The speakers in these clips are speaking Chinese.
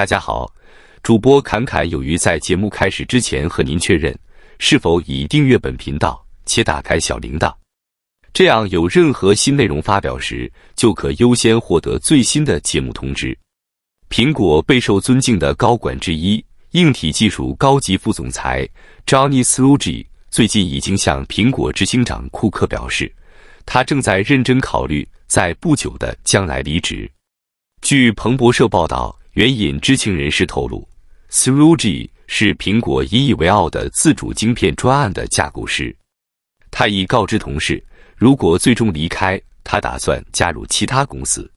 大家好，主播侃侃有余在节目开始之前和您确认，是否已订阅本频道且打开小铃铛？这样有任何新内容发表时，就可优先获得最新的节目通知。苹果备受尊敬的高管之一，硬体技术高级副总裁 Johnny s r u g i 最近已经向苹果执行长库克表示，他正在认真考虑在不久的将来离职。据彭博社报道。援引知情人士透露，Srouji 是苹果引以为傲的自主晶片专案的架构师。他已告知同事，如果最终离开，他打算加入其他公司。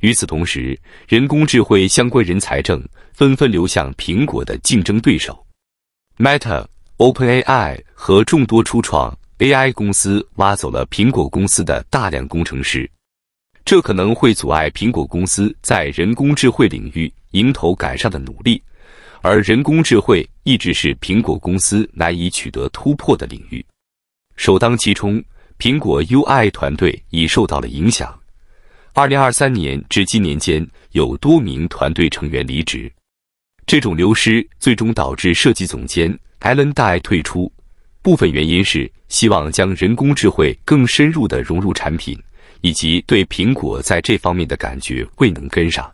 与此同时，人工智能相关人才正纷纷流向苹果的竞争对手 Meta、OpenAI 和众多初创 AI 公司，挖走了苹果公司的大量工程师。这可能会阻碍苹果公司在人工智慧领域迎头赶上的努力，而人工智慧一直是苹果公司难以取得突破的领域。首当其冲，苹果 UI 团队已受到了影响。2023年至今年间，有多名团队成员离职，这种流失最终导致设计总监 a l l e n Dai 退出。部分原因是希望将人工智慧更深入地融入产品。以及对苹果在这方面的感觉未能跟上。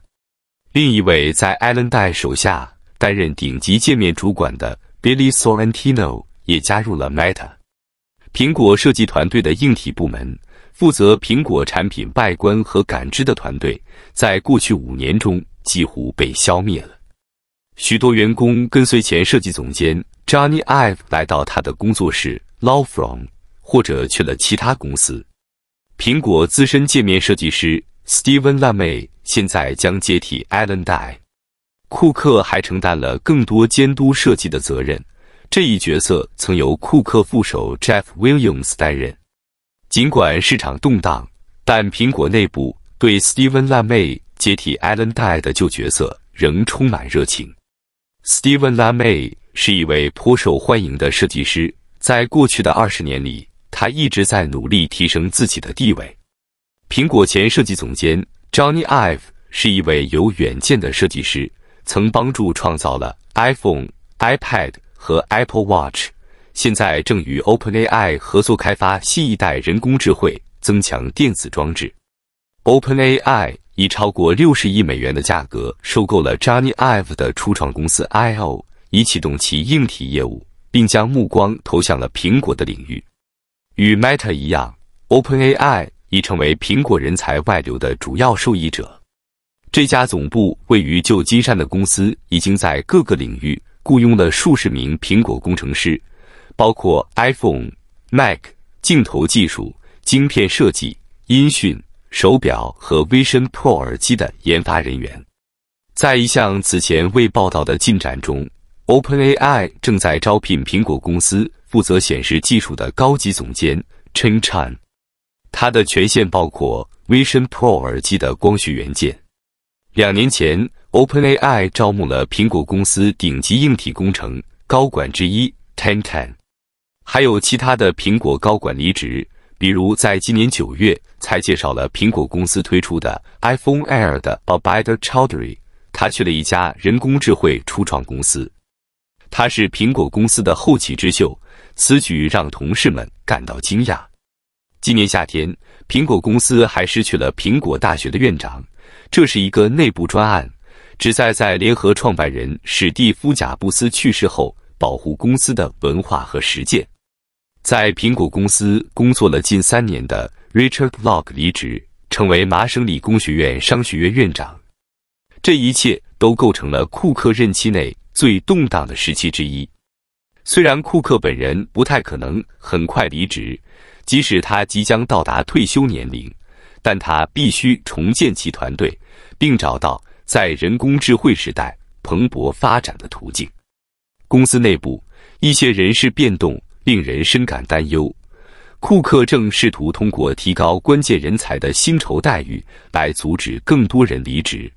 另一位在 a l d 伦戴手下担任顶级界面主管的 Billy Sorrentino 也加入了 Meta。苹果设计团队的硬体部门，负责苹果产品外观和感知的团队，在过去五年中几乎被消灭了。许多员工跟随前设计总监 Johnny Ive 来到他的工作室 Lawfrom，或者去了其他公司。苹果资深界面设计师 Steven l a m a y 现在将接替 Alan Dai，库克还承担了更多监督设计的责任。这一角色曾由库克副手 Jeff Williams 担任。尽管市场动荡，但苹果内部对 Steven l a m a y 接替 Alan Dai 的旧角色仍充满热情。Steven l a m a y 是一位颇受欢迎的设计师，在过去的二十年里。他一直在努力提升自己的地位。苹果前设计总监 Johnny Ive 是一位有远见的设计师，曾帮助创造了 iPhone、iPad 和 Apple Watch。现在正与 OpenAI 合作开发新一代人工智能增强电子装置。OpenAI 以超过六十亿美元的价格收购了 Johnny Ive 的初创公司 IO，已启动其硬体业务，并将目光投向了苹果的领域。与 Meta 一样，OpenAI 已成为苹果人才外流的主要受益者。这家总部位于旧金山的公司已经在各个领域雇佣了数十名苹果工程师，包括 iPhone、Mac、镜头技术、晶片设计、音讯、手表和 Vision Pro 耳机的研发人员。在一项此前未报道的进展中，OpenAI 正在招聘苹果公司。负责显示技术的高级总监 Chen c h a n 他的权限包括 Vision Pro 耳机的光学元件。两年前，OpenAI 招募了苹果公司顶级硬体工程高管之一 t e n Tan，还有其他的苹果高管离职，比如在今年九月才介绍了苹果公司推出的 iPhone Air 的 Abid Chowdhury，他去了一家人工智能初创公司。他是苹果公司的后起之秀。此举让同事们感到惊讶。今年夏天，苹果公司还失去了苹果大学的院长。这是一个内部专案，旨在在联合创办人史蒂夫·贾布斯去世后保护公司的文化和实践。在苹果公司工作了近三年的 Richard l o c k 离职，成为麻省理工学院商学院院长。这一切都构成了库克任期内最动荡的时期之一。虽然库克本人不太可能很快离职，即使他即将到达退休年龄，但他必须重建其团队，并找到在人工智慧时代蓬勃发展的途径。公司内部一些人事变动令人深感担忧。库克正试图通过提高关键人才的薪酬待遇来阻止更多人离职。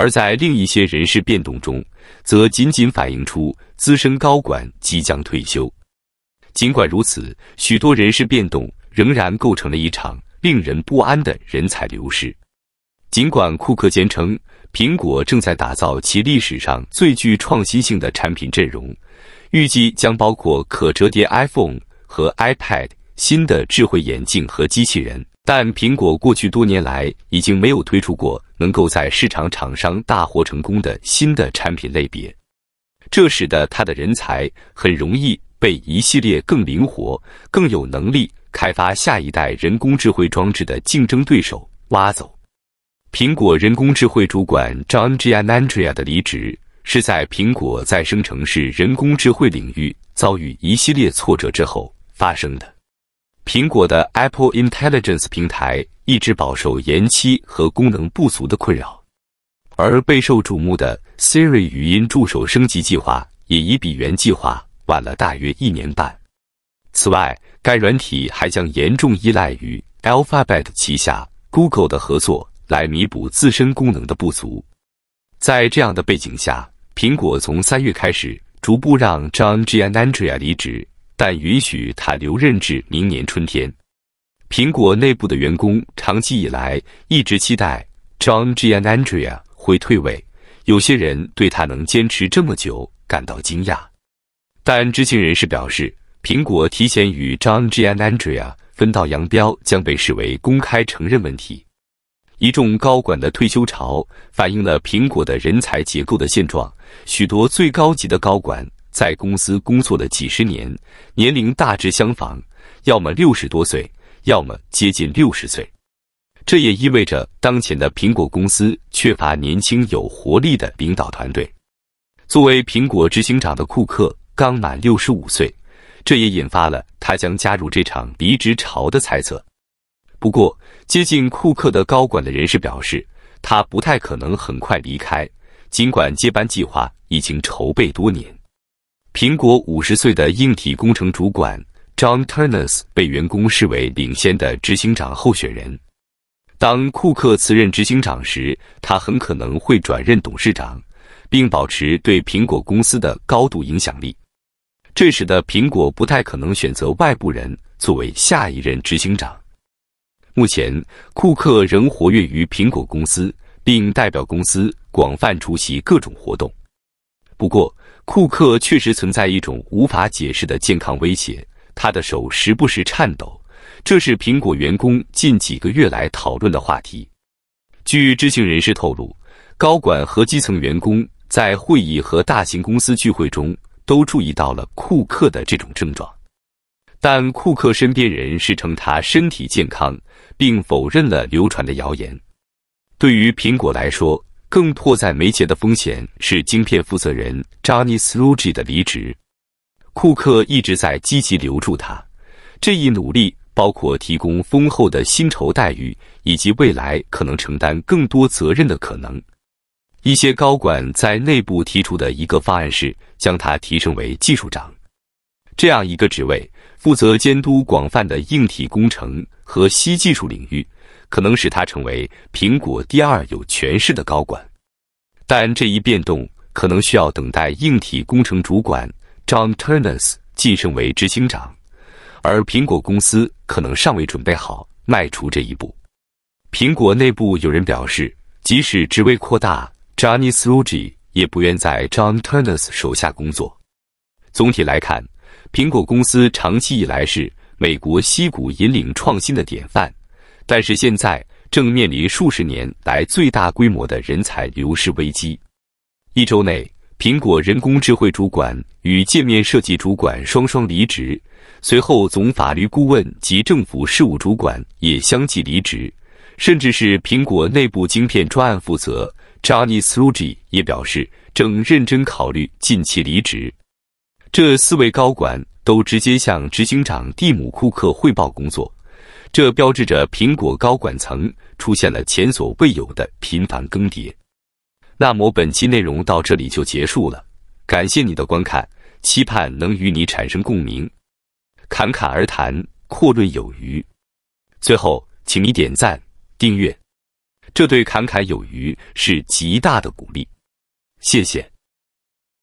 而在另一些人事变动中，则仅仅反映出资深高管即将退休。尽管如此，许多人事变动仍然构成了一场令人不安的人才流失。尽管库克坚称苹果正在打造其历史上最具创新性的产品阵容，预计将包括可折叠 iPhone 和 iPad、新的智慧眼镜和机器人。但苹果过去多年来已经没有推出过能够在市场厂商大获成功的新的产品类别，这使得它的人才很容易被一系列更灵活、更有能力开发下一代人工智慧装置的竞争对手挖走。苹果人工智慧主管 John Giannandrea 的离职，是在苹果在生成式人工智慧领域遭遇一系列挫折之后发生的。苹果的 Apple Intelligence 平台一直饱受延期和功能不足的困扰，而备受瞩目的 Siri 语音助手升级计划也已比原计划晚了大约一年半。此外，该软体还将严重依赖于 Alphabet 旗下 Google 的合作来弥补自身功能的不足。在这样的背景下，苹果从三月开始逐步让 John Gianandrea 离职。但允许他留任至明年春天。苹果内部的员工长期以来一直期待 John Gianandrea 会退位，有些人对他能坚持这么久感到惊讶。但知情人士表示，苹果提前与 John Gianandrea 分道扬镳将被视为公开承认问题。一众高管的退休潮反映了苹果的人才结构的现状，许多最高级的高管。在公司工作了几十年，年龄大致相仿，要么六十多岁，要么接近六十岁。这也意味着当前的苹果公司缺乏年轻有活力的领导团队。作为苹果执行长的库克刚满六十五岁，这也引发了他将加入这场离职潮的猜测。不过，接近库克的高管的人士表示，他不太可能很快离开，尽管接班计划已经筹备多年。苹果五十岁的硬体工程主管 John Turner 被员工视为领先的执行长候选人。当库克辞任执行长时，他很可能会转任董事长，并保持对苹果公司的高度影响力。这时的苹果不太可能选择外部人作为下一任执行长。目前，库克仍活跃于苹果公司，并代表公司广泛出席各种活动。不过，库克确实存在一种无法解释的健康威胁，他的手时不时颤抖，这是苹果员工近几个月来讨论的话题。据知情人士透露，高管和基层员工在会议和大型公司聚会中都注意到了库克的这种症状，但库克身边人士称他身体健康，并否认了流传的谣言。对于苹果来说，更迫在眉睫的风险是晶片负责人 Johnny Srouji 的离职。库克一直在积极留住他，这一努力包括提供丰厚的薪酬待遇以及未来可能承担更多责任的可能。一些高管在内部提出的一个方案是将他提升为技术长，这样一个职位负责监督广泛的硬体工程和新技术领域。可能使他成为苹果第二有权势的高管，但这一变动可能需要等待硬体工程主管 John Turner's 晋升为执行长，而苹果公司可能尚未准备好迈出这一步。苹果内部有人表示，即使职位扩大，Johnny s r o u g i 也不愿在 John Turner's 手下工作。总体来看，苹果公司长期以来是美国硒谷引领创新的典范。但是现在正面临数十年来最大规模的人才流失危机。一周内，苹果人工智慧主管与界面设计主管双双离职，随后总法律顾问及政府事务主管也相继离职，甚至是苹果内部晶片专案负责 Johnny s r o u g i 也表示正认真考虑近期离职。这四位高管都直接向执行长蒂姆·库克汇报工作。这标志着苹果高管层出现了前所未有的频繁更迭。那么本期内容到这里就结束了，感谢你的观看，期盼能与你产生共鸣。侃侃而谈，阔论有余。最后，请你点赞、订阅，这对侃侃有余是极大的鼓励。谢谢。